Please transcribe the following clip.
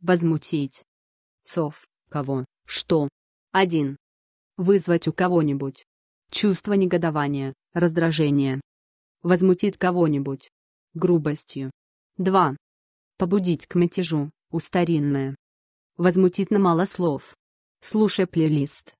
возмутить. Сов, кого, что, один. Вызвать у кого-нибудь. Чувство негодования, раздражения. Возмутит кого-нибудь. Грубостью. 2. Побудить к мятежу, устаринное. Возмутит на мало слов. Слушай плейлист.